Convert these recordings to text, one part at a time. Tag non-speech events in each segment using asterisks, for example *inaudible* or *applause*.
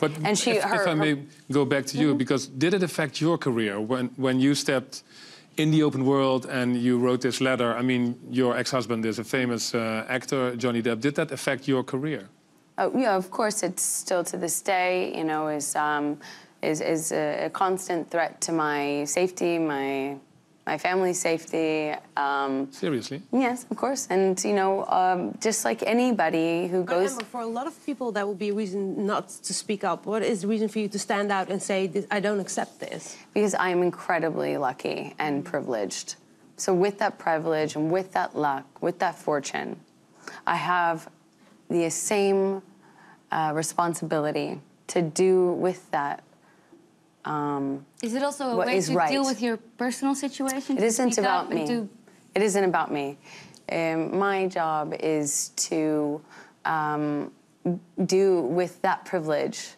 But and she, if, her, if I may go back to you, mm -hmm. because did it affect your career when, when you stepped in the open world and you wrote this letter? I mean, your ex-husband is a famous uh, actor, Johnny Depp. Did that affect your career? Oh, yeah, of course, it's still to this day, you know, is, um, is, is a, a constant threat to my safety, my my family's safety. Um, Seriously? Yes, of course. And, you know, um, just like anybody who goes... Emma, for a lot of people, that would be a reason not to speak up. What is the reason for you to stand out and say, I don't accept this? Because I am incredibly lucky and privileged. So with that privilege and with that luck, with that fortune, I have the same uh, responsibility to do with that um, is it also a way to right. deal with your personal situation? It isn't about me. Do... It isn't about me. Um, my job is to um, do with that privilege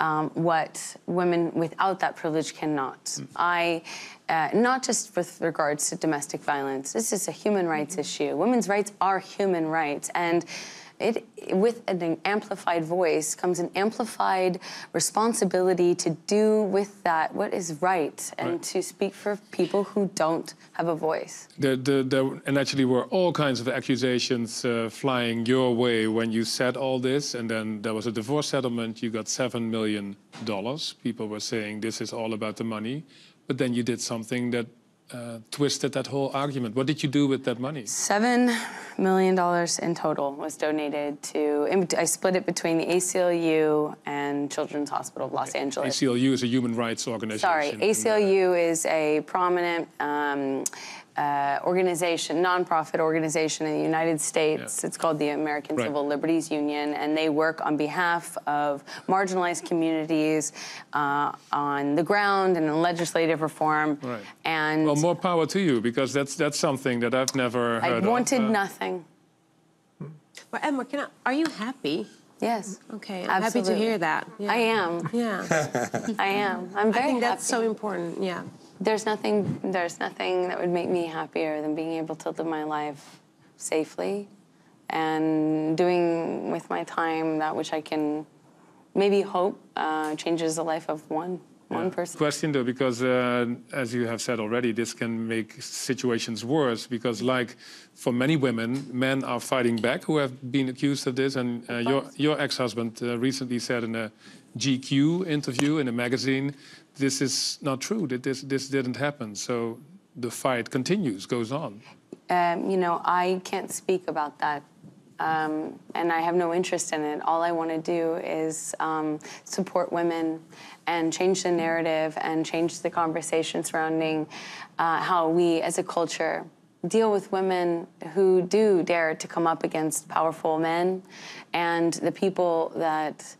um, what women without that privilege cannot. Mm. I uh, not just with regards to domestic violence. This is a human rights mm-hmm. issue. Women's rights are human rights. And it, with an amplified voice comes an amplified responsibility to do with that what is right and right. to speak for people who don't have a voice. and actually were all kinds of accusations uh, flying your way when you said all this, and then there was a divorce settlement, you got $7 million. People were saying this is all about the money. But then you did something that uh, twisted that whole argument. What did you do with that money? Seven million dollars in total was donated to. I split it between the ACLU and Children's Hospital of Los Angeles. ACLU is a human rights organization. Sorry, ACLU is a prominent um, uh, organization, nonprofit organization in the United States. Yeah. It's called the American right. Civil Liberties Union, and they work on behalf of marginalized communities uh, on the ground and in legislative reform. Right. And well, more power to you because that's that's something that I've never. I wanted uh, nothing. Well, Emma, I, are you happy? Yes. Okay, I'm Absolutely. happy to hear that. Yeah. I am. Yeah. *laughs* I am. I'm very I think that's so important, yeah there's nothing there's nothing that would make me happier than being able to live my life safely and doing with my time that which I can maybe hope uh, changes the life of one one person. Question though, because uh, as you have said already, this can make situations worse because like for many women, men are fighting back who have been accused of this. And uh, your, your ex-husband uh, recently said in a GQ interview in a magazine, this is not true, that this, this didn't happen. So the fight continues, goes on. Um, you know, I can't speak about that um, and I have no interest in it. All I want to do is um, support women and change the narrative and change the conversation surrounding uh, how we as a culture deal with women who do dare to come up against powerful men and the people that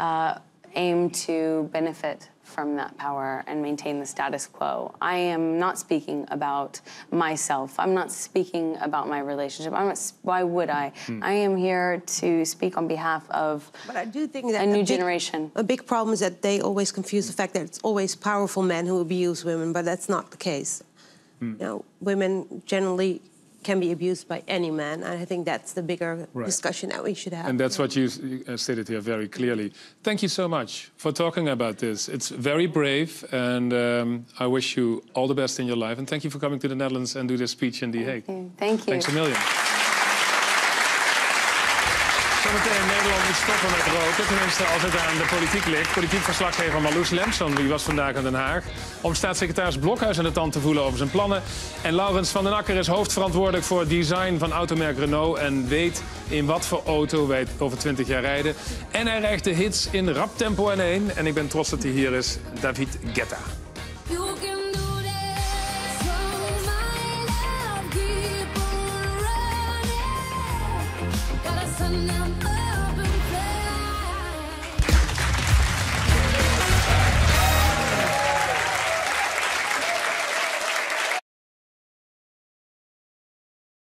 uh, aim to benefit from that power and maintain the status quo. I am not speaking about myself. I'm not speaking about my relationship. I'm not, why would I? Mm. I am here to speak on behalf of but I do think that a new a big, generation. A big problem is that they always confuse the fact that it's always powerful men who abuse women, but that's not the case. Mm. You know, women generally can be abused by any man. And I think that's the bigger right. discussion that we should have. And that's what you stated here very clearly. Thank you so much for talking about this. It's very brave, and um, I wish you all the best in your life. And thank you for coming to the Netherlands and do this speech in The Hague. Thank you. Thank you. Thanks a million. zometeen Nederland moet stoppen met roken. Tenminste, als het aan de politiek ligt. Politiek verslaggever Marloes Lemson, die was vandaag in Den Haag... om staatssecretaris Blokhuis aan de tand te voelen over zijn plannen. En Laurens van den Akker is hoofdverantwoordelijk voor het design van automerk Renault... en weet in wat voor auto wij over 20 jaar rijden. En hij rijdt de hits in rap tempo en één. En ik ben trots dat hij hier is, David Guetta.